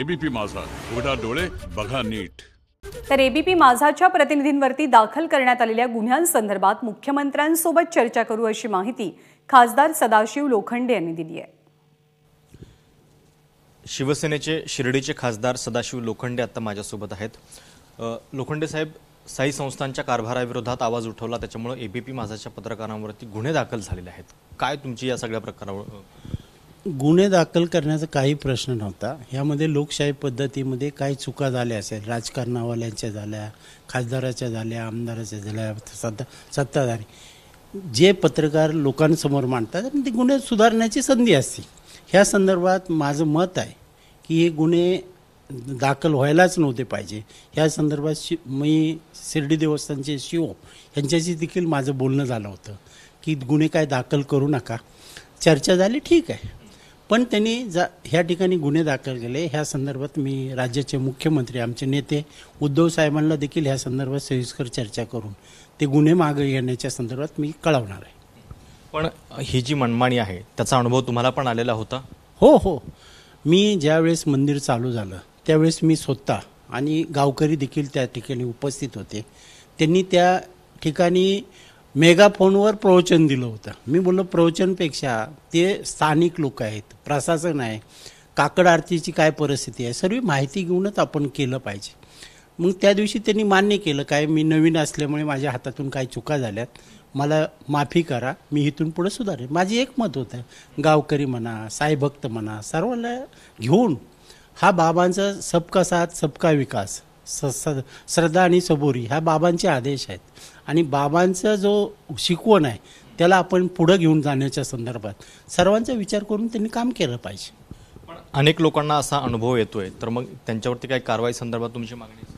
ABP माझा उघडा डोळे बघा नीट तर एबीपी माझाच्या प्रतिनिधींवरती दाखल करण्यात आलेल्या गुन्ह्यांसंदर्भात मुख्यमंत्र्यांसोबत चर्चा करू अशी माहिती खासदार सदाशिव लोखंडे यांनी दिली आहे शिवसेनेचे शिर्डीचे खासदार सदाशिव लोखंडे आता माझ्यासोबत आहेत लोखंडे साहेब साई संस्थांच्या कारभाराविरोधात आवाज उठवला त्याच्यामुळे एबीपी माझाच्या पत्रकारांवरती गुन्हे दाखल झालेले आहेत काय तुमची या सगळ्या प्रकारावर गुन्हे दाखल करण्याचा काही प्रश्न नव्हता ह्यामध्ये लोकशाही पद्धतीमध्ये काही चुका झाल्या असेल राजकारणावाल्यांच्या झाल्या खासदाराच्या झाल्या आमदाराच्या झाल्या सत्ता सत्ताधारी जे पत्रकार लोकांसमोर मांडतात ते गुन्हे सुधारण्याची संधी असते ह्या संदर्भात माझं मत आहे की हे गुन्हे दाखल व्हायलाच नव्हते पाहिजे ह्या संदर्भात शि मी शिर्डी देवस्थानचे शिव यांच्याशी देखील माझं बोलणं झालं होतं की गुन्हे काय दाखल करू नका चर्चा झाली ठीक आहे पण त्यांनी जा ह्या ठिकाणी गुन्हे दाखल केले ह्या संदर्भात मी राज्याचे मुख्यमंत्री आमचे नेते उद्धव साहेबांना देखील ह्या संदर्भात सविस्कर चर्चा करून ते गुन्हे मागे येण्याच्या संदर्भात मी कळवणार आहे पण ही जी मनमाणी आहे त्याचा अनुभव तुम्हाला पण आलेला होता हो हो मी ज्यावेळेस मंदिर चालू झालं त्यावेळेस मी स्वतः आणि गावकरी देखील त्या ठिकाणी उपस्थित होते त्यांनी त्या ठिकाणी मेगाफोनवर प्रवचन दिलं होतं मी बोललो प्रवचनपेक्षा ते स्थानिक लोक आहेत प्रशासन आहे काकड आरतीची काय परिस्थिती आहे सर्व माहिती घेऊनच आपण केलं पाहिजे मग त्या दिवशी त्यांनी मान्य केलं काय मी नवीन असल्यामुळे माझ्या हातातून काही चुका झाल्यात मला माफी करा मी इथून पुढे सुधारेन माझी एक मत होतं गावकरी म्हणा साईभक्त म्हणा सर्वांना घेऊन हा बाबांचा सबका साथ सबका विकास सद श्रद्धा आणि सबोरी ह्या बाबांचे आदेश आहेत आणि बाबांचा जो शिकवण आहे त्याला आपण पुढं घेऊन जाण्याच्या संदर्भात सर्वांचा विचार करून त्यांनी काम केलं पाहिजे पण अनेक लोकांना असा अनुभव येतोय तर मग त्यांच्यावरती काय कारवाई संदर्भात तुमची मागणी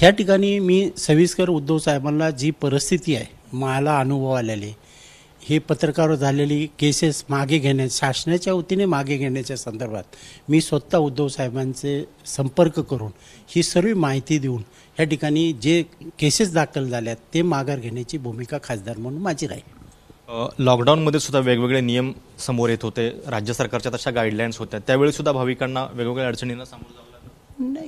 ह्या ठिकाणी मी सविस्कर उद्धव साहेबांना जी परिस्थिती आहे मला अनुभव आलेली हे पत्रकारावर झालेली केसेस मागे घेण्यास शासनाच्या वतीने मागे घेण्याच्या संदर्भात मी स्वतः उद्धव साहेबांचे संपर्क करून ही सर्व माहिती देऊन या ठिकाणी जे केसेस दाखल झाल्यात ते माघार घेण्याची भूमिका खासदार म्हणून माझी राहील लॉकडाऊनमध्ये सुद्धा वेगवेगळे नियम समोर येत होते राज्य सरकारच्या तशा गाईडलाईन्स होत्या त्यावेळी सुद्धा भाविकांना वेगवेगळ्या अडचणींना सामोरं जावं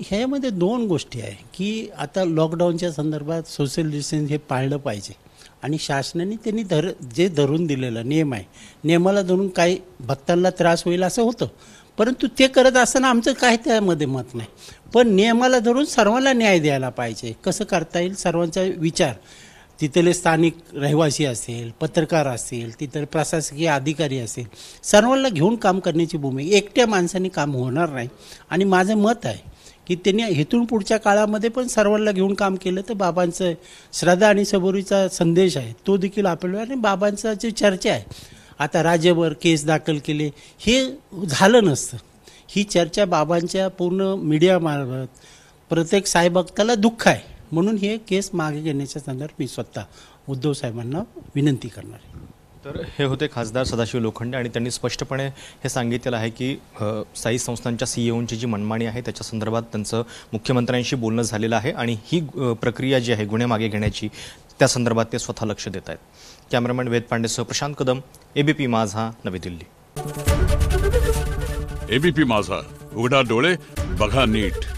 ह्यामध्ये दोन गोष्टी आहे की आता लॉकडाऊनच्या संदर्भात सोशल डिस्टन्स हे पाळलं पाहिजे आणि शासनाने त्यांनी धर जे धरून दिलेलं नियम आहे नियमाला धरून काही भक्तांना त्रास होईल असं होतं परंतु ते करत असताना आमचं काय त्यामध्ये मत नाही पण नियमाला धरून सर्वांना न्याय द्यायला पाहिजे कसं करता येईल सर्वांचा विचार तिथले स्थानिक रहिवासी असेल पत्रकार असतील तिथले प्रशासकीय अधिकारी असेल सर्वांना घेऊन काम करण्याची भूमिका एकट्या माणसाने काम होणार नाही आणि माझं मत आहे की त्यांनी हेतून पुढच्या काळामध्ये पण सर्वांना घेऊन काम केलं तर बाबांचं श्रद्धा आणि सबोरीचा संदेश आहे तो देखील आपल्याला आणि बाबांचा जे चर्चा आहे आता राज्यभर केस दाखल केले हे झालं नसतं ही चर्चा बाबांच्या पूर्ण मीडियामार्फत प्रत्येक साईभक्ताला दुःख आहे म्हणून हे केस मागे घेण्याच्या संदर्भात मी स्वतः उद्धव साहेबांना विनंती करणार आहे तर हे होते खासदार सदाशिव लोखंडे आणि त्यांनी स्पष्टपणे हे सांगितलेलं आहे की साई संस्थांच्या सीईओंची e जी मनमानी आहे त्याच्या संदर्भात त्यांचं मुख्यमंत्र्यांशी बोलणं झालेलं आहे आणि ही प्रक्रिया जी आहे गुन्हे मागे घेण्याची त्या संदर्भात ते स्वतः लक्ष देत आहेत कॅमेरामॅन वेद पांडेसह प्रशांत कदम एबीपी माझा नवी दिल्ली एबीपी माझा उघडा डोळे बघा नीट